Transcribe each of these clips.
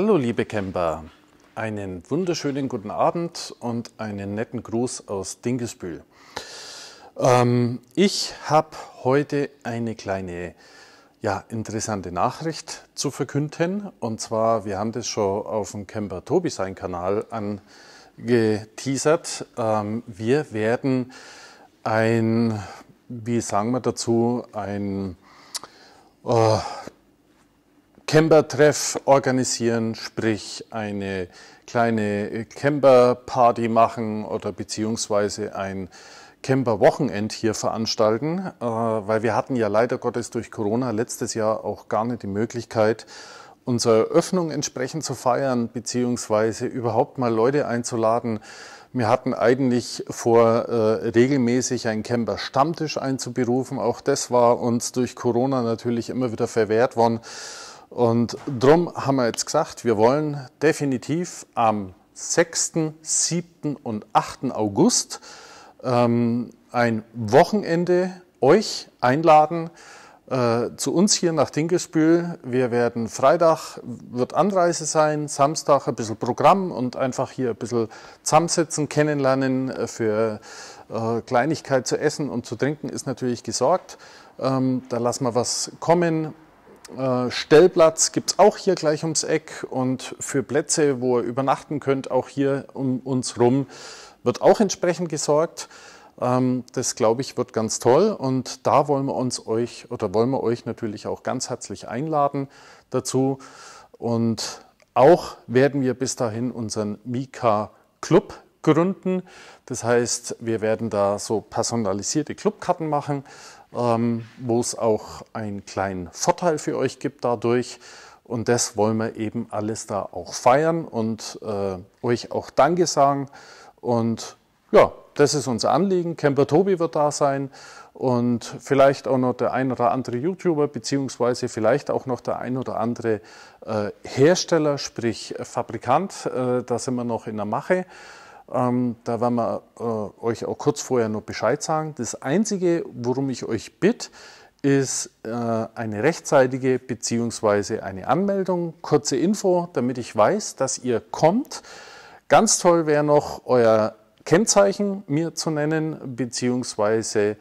Hallo liebe Camper, einen wunderschönen guten Abend und einen netten Gruß aus Dingesbühl. Ähm, ich habe heute eine kleine ja, interessante Nachricht zu verkünden. Und zwar, wir haben das schon auf dem Camper Tobi sein Kanal angeteasert. Ähm, wir werden ein, wie sagen wir dazu, ein... Oh, Camper-Treff organisieren, sprich eine kleine Camper-Party machen oder beziehungsweise ein Camper-Wochenend hier veranstalten, äh, weil wir hatten ja leider Gottes durch Corona letztes Jahr auch gar nicht die Möglichkeit, unsere Öffnung entsprechend zu feiern, beziehungsweise überhaupt mal Leute einzuladen. Wir hatten eigentlich vor, äh, regelmäßig einen Camper-Stammtisch einzuberufen. Auch das war uns durch Corona natürlich immer wieder verwehrt worden. Und darum haben wir jetzt gesagt, wir wollen definitiv am 6., 7. und 8. August ähm, ein Wochenende euch einladen äh, zu uns hier nach Dinkelsbühl. Wir werden Freitag wird Anreise sein, Samstag ein bisschen Programm und einfach hier ein bisschen zusammensitzen, kennenlernen. Äh, für äh, Kleinigkeit zu essen und zu trinken ist natürlich gesorgt. Ähm, da lassen wir was kommen äh, Stellplatz gibt es auch hier gleich ums Eck und für Plätze, wo ihr übernachten könnt, auch hier um uns rum, wird auch entsprechend gesorgt. Ähm, das glaube ich wird ganz toll und da wollen wir uns euch oder wollen wir euch natürlich auch ganz herzlich einladen dazu und auch werden wir bis dahin unseren Mika Club gründen. Das heißt, wir werden da so personalisierte Clubkarten machen ähm, wo es auch einen kleinen Vorteil für euch gibt dadurch. Und das wollen wir eben alles da auch feiern und äh, euch auch Danke sagen. Und ja, das ist unser Anliegen. Camper Tobi wird da sein und vielleicht auch noch der ein oder andere YouTuber, beziehungsweise vielleicht auch noch der ein oder andere äh, Hersteller, sprich Fabrikant. Äh, da sind wir noch in der Mache. Ähm, da werden wir äh, euch auch kurz vorher noch Bescheid sagen. Das Einzige, worum ich euch bitte, ist äh, eine rechtzeitige bzw. eine Anmeldung. Kurze Info, damit ich weiß, dass ihr kommt. Ganz toll wäre noch, euer Kennzeichen mir zu nennen, beziehungsweise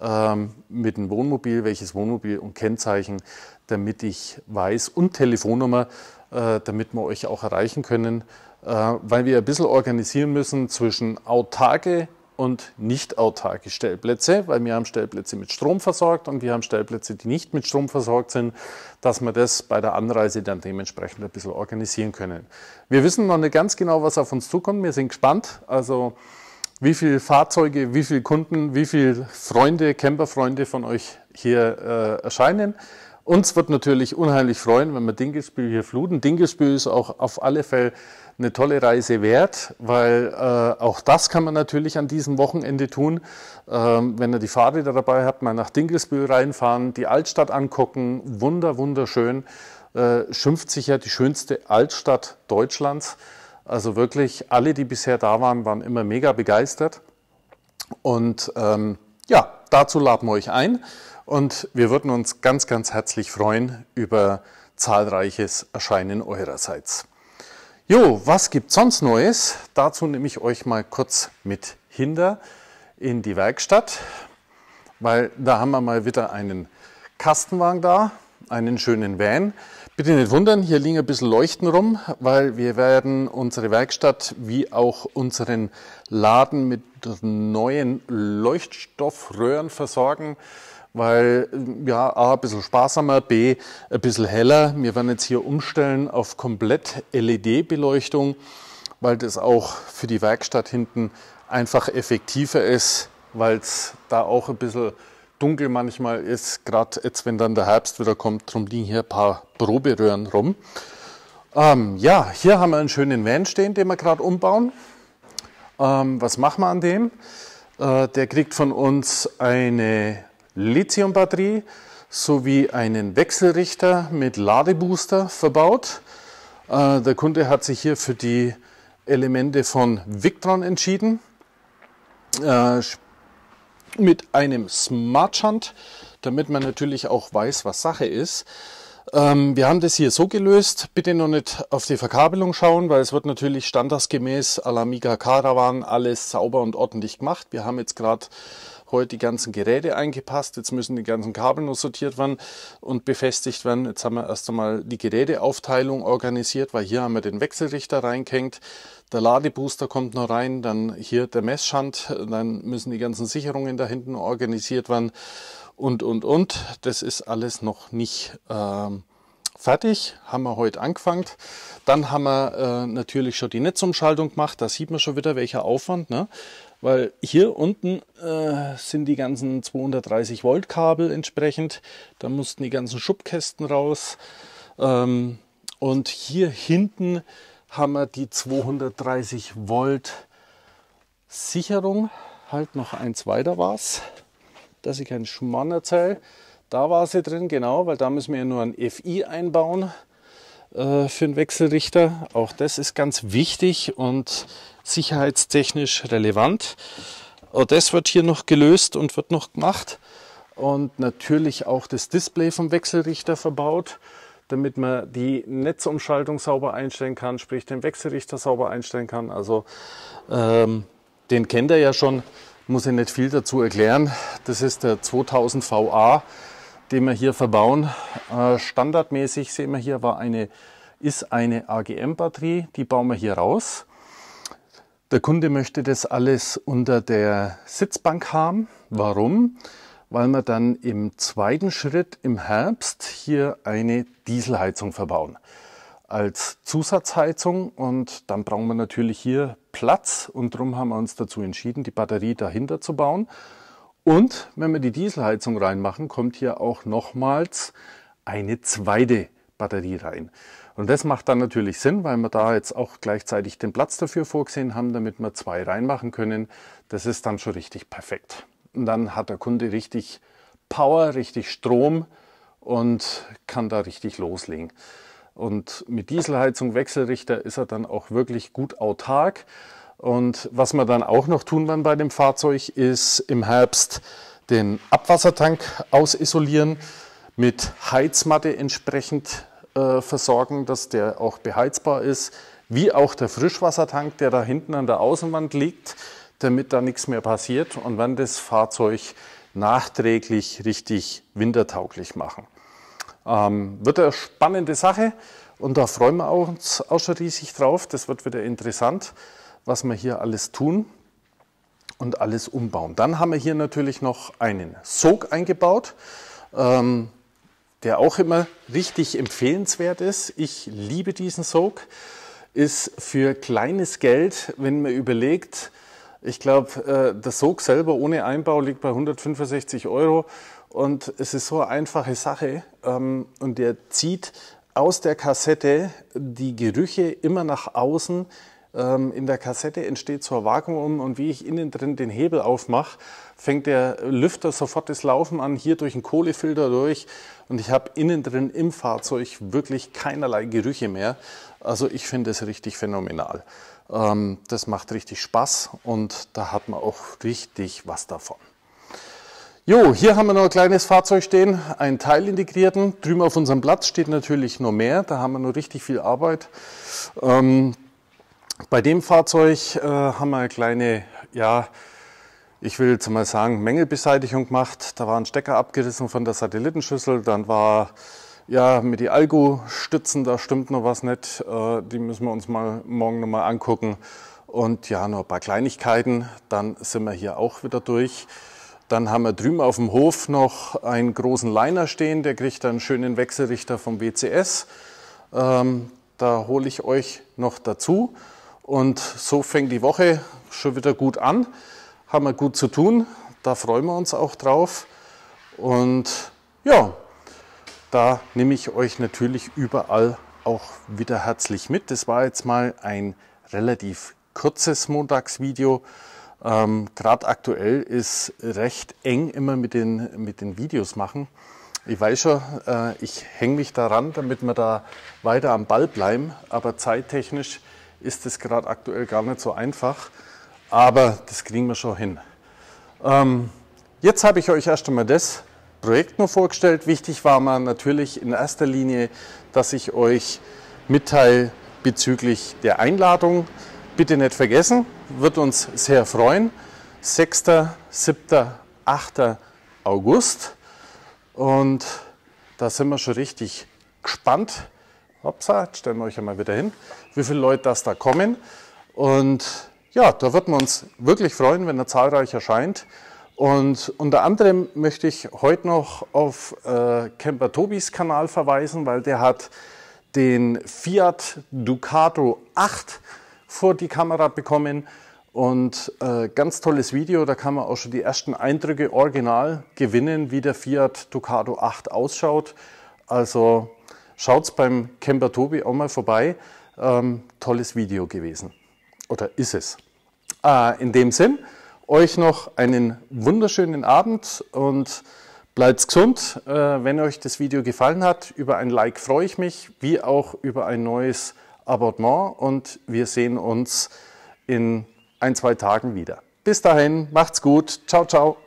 ähm, mit dem Wohnmobil, welches Wohnmobil und Kennzeichen, damit ich weiß, und Telefonnummer, äh, damit wir euch auch erreichen können. Äh, weil wir ein bisschen organisieren müssen zwischen autarke und nicht autarke Stellplätze, weil wir haben Stellplätze mit Strom versorgt und wir haben Stellplätze, die nicht mit Strom versorgt sind, dass wir das bei der Anreise dann dementsprechend ein bisschen organisieren können. Wir wissen noch nicht ganz genau, was auf uns zukommt. Wir sind gespannt. Also wie viele Fahrzeuge, wie viele Kunden, wie viele Freunde, Camperfreunde von euch hier äh, erscheinen. Uns wird natürlich unheimlich freuen, wenn wir Dinkelspiel hier fluten. Dinkelspiel ist auch auf alle Fälle eine tolle Reise wert, weil äh, auch das kann man natürlich an diesem Wochenende tun. Ähm, wenn ihr die Fahrräder dabei habt, mal nach Dinkelsbühl reinfahren, die Altstadt angucken, wunder, wunderschön. Äh, schimpft sich ja die schönste Altstadt Deutschlands. Also wirklich, alle, die bisher da waren, waren immer mega begeistert. Und ähm, ja, dazu laden wir euch ein. Und wir würden uns ganz, ganz herzlich freuen über zahlreiches Erscheinen eurerseits. Jo, was gibt's sonst Neues? Dazu nehme ich euch mal kurz mit hinter in die Werkstatt, weil da haben wir mal wieder einen Kastenwagen da, einen schönen Van. Bitte nicht wundern, hier liegen ein bisschen Leuchten rum, weil wir werden unsere Werkstatt wie auch unseren Laden mit neuen Leuchtstoffröhren versorgen weil ja, A, ein bisschen sparsamer, B, ein bisschen heller. Wir werden jetzt hier umstellen auf komplett LED-Beleuchtung, weil das auch für die Werkstatt hinten einfach effektiver ist, weil es da auch ein bisschen dunkel manchmal ist, gerade jetzt, wenn dann der Herbst wieder kommt, darum liegen hier ein paar Proberöhren rum. Ähm, ja, hier haben wir einen schönen Van stehen, den wir gerade umbauen. Ähm, was machen wir an dem? Äh, der kriegt von uns eine Lithiumbatterie sowie einen Wechselrichter mit Ladebooster verbaut. Äh, der Kunde hat sich hier für die Elemente von Victron entschieden. Äh, mit einem Smart Shunt, damit man natürlich auch weiß, was Sache ist. Ähm, wir haben das hier so gelöst. Bitte noch nicht auf die Verkabelung schauen, weil es wird natürlich standardsgemäß Alamiga Caravan alles sauber und ordentlich gemacht. Wir haben jetzt gerade heute die ganzen Geräte eingepasst, jetzt müssen die ganzen Kabel noch sortiert werden und befestigt werden. Jetzt haben wir erst einmal die Geräteaufteilung organisiert, weil hier haben wir den Wechselrichter reingehängt, der Ladebooster kommt noch rein, dann hier der Messschand, dann müssen die ganzen Sicherungen da hinten organisiert werden und, und, und. Das ist alles noch nicht... Ähm, fertig, haben wir heute angefangen. Dann haben wir äh, natürlich schon die Netzumschaltung gemacht, da sieht man schon wieder, welcher Aufwand. Ne? weil hier unten äh, sind die ganzen 230 Volt Kabel entsprechend. Da mussten die ganzen Schubkästen raus. Ähm, und hier hinten haben wir die 230 Volt Sicherung. Halt noch eins weiter war es, dass ich keinen Schmarrn erzähle. Da war sie drin, genau, weil da müssen wir ja nur ein FI einbauen. Äh, für einen Wechselrichter. Auch das ist ganz wichtig und sicherheitstechnisch relevant. Auch das wird hier noch gelöst und wird noch gemacht. Und natürlich auch das Display vom Wechselrichter verbaut, damit man die Netzumschaltung sauber einstellen kann, sprich den Wechselrichter sauber einstellen kann. Also ähm, den kennt er ja schon, muss ich nicht viel dazu erklären. Das ist der 2000 VA den wir hier verbauen. Äh, standardmäßig sehen wir hier war eine, ist eine AGM-Batterie, die bauen wir hier raus. Der Kunde möchte das alles unter der Sitzbank haben. Warum? Weil wir dann im zweiten Schritt im Herbst hier eine Dieselheizung verbauen als Zusatzheizung und dann brauchen wir natürlich hier Platz und darum haben wir uns dazu entschieden, die Batterie dahinter zu bauen. Und wenn wir die Dieselheizung reinmachen, kommt hier auch nochmals eine zweite Batterie rein. Und das macht dann natürlich Sinn, weil wir da jetzt auch gleichzeitig den Platz dafür vorgesehen haben, damit wir zwei reinmachen können. Das ist dann schon richtig perfekt. Und dann hat der Kunde richtig Power, richtig Strom und kann da richtig loslegen. Und mit Dieselheizung, Wechselrichter ist er dann auch wirklich gut autark. Und was wir dann auch noch tun werden bei dem Fahrzeug, ist im Herbst den Abwassertank ausisolieren, mit Heizmatte entsprechend äh, versorgen, dass der auch beheizbar ist, wie auch der Frischwassertank, der da hinten an der Außenwand liegt, damit da nichts mehr passiert und wenn das Fahrzeug nachträglich richtig wintertauglich machen. Ähm, wird eine spannende Sache und da freuen wir uns auch schon riesig drauf. Das wird wieder interessant was wir hier alles tun und alles umbauen. Dann haben wir hier natürlich noch einen Sog eingebaut, ähm, der auch immer richtig empfehlenswert ist. Ich liebe diesen Sog. Ist für kleines Geld, wenn man überlegt, ich glaube, äh, der Sog selber ohne Einbau liegt bei 165 Euro und es ist so eine einfache Sache ähm, und der zieht aus der Kassette die Gerüche immer nach außen, ähm, in der Kassette entsteht so ein Vakuum und wie ich innen drin den Hebel aufmache, fängt der Lüfter sofort das Laufen an, hier durch den Kohlefilter durch und ich habe innen drin im Fahrzeug wirklich keinerlei Gerüche mehr. Also ich finde es richtig phänomenal. Ähm, das macht richtig Spaß und da hat man auch richtig was davon. Jo, hier haben wir noch ein kleines Fahrzeug stehen, einen Teil integrierten. Drüben auf unserem Platz steht natürlich noch mehr, da haben wir noch richtig viel Arbeit. Ähm, bei dem Fahrzeug äh, haben wir eine kleine, ja, ich will jetzt mal sagen, Mängelbeseitigung gemacht. Da war ein Stecker abgerissen von der Satellitenschüssel, dann war ja mit die Algo-Stützen, da stimmt noch was nicht. Äh, die müssen wir uns mal morgen nochmal angucken. Und ja, nur ein paar Kleinigkeiten, dann sind wir hier auch wieder durch. Dann haben wir drüben auf dem Hof noch einen großen Liner stehen, der kriegt einen schönen Wechselrichter vom WCS. Ähm, da hole ich euch noch dazu. Und so fängt die Woche schon wieder gut an, haben wir gut zu tun, da freuen wir uns auch drauf. Und ja, da nehme ich euch natürlich überall auch wieder herzlich mit. Das war jetzt mal ein relativ kurzes Montagsvideo. Ähm, Gerade aktuell ist recht eng immer mit den, mit den Videos machen. Ich weiß schon, äh, ich hänge mich daran, damit wir da weiter am Ball bleiben, aber zeittechnisch ist es gerade aktuell gar nicht so einfach, aber das kriegen wir schon hin. Ähm, jetzt habe ich euch erst einmal das Projekt nur vorgestellt. Wichtig war mir natürlich in erster Linie, dass ich euch mitteile bezüglich der Einladung. Bitte nicht vergessen, wird uns sehr freuen. 6., 7., 8. August. Und da sind wir schon richtig gespannt. Hopsa, stellen wir euch ja mal wieder hin, wie viele Leute das da kommen. Und ja, da würden wir uns wirklich freuen, wenn er zahlreich erscheint. Und unter anderem möchte ich heute noch auf äh, Camper Tobis Kanal verweisen, weil der hat den Fiat Ducato 8 vor die Kamera bekommen. Und äh, ganz tolles Video, da kann man auch schon die ersten Eindrücke original gewinnen, wie der Fiat Ducato 8 ausschaut. Also Schaut beim Camper Tobi auch mal vorbei. Ähm, tolles Video gewesen. Oder ist es? Äh, in dem Sinn, euch noch einen wunderschönen Abend und bleibt gesund. Äh, wenn euch das Video gefallen hat, über ein Like freue ich mich, wie auch über ein neues Abonnement und wir sehen uns in ein, zwei Tagen wieder. Bis dahin, macht's gut. Ciao, ciao.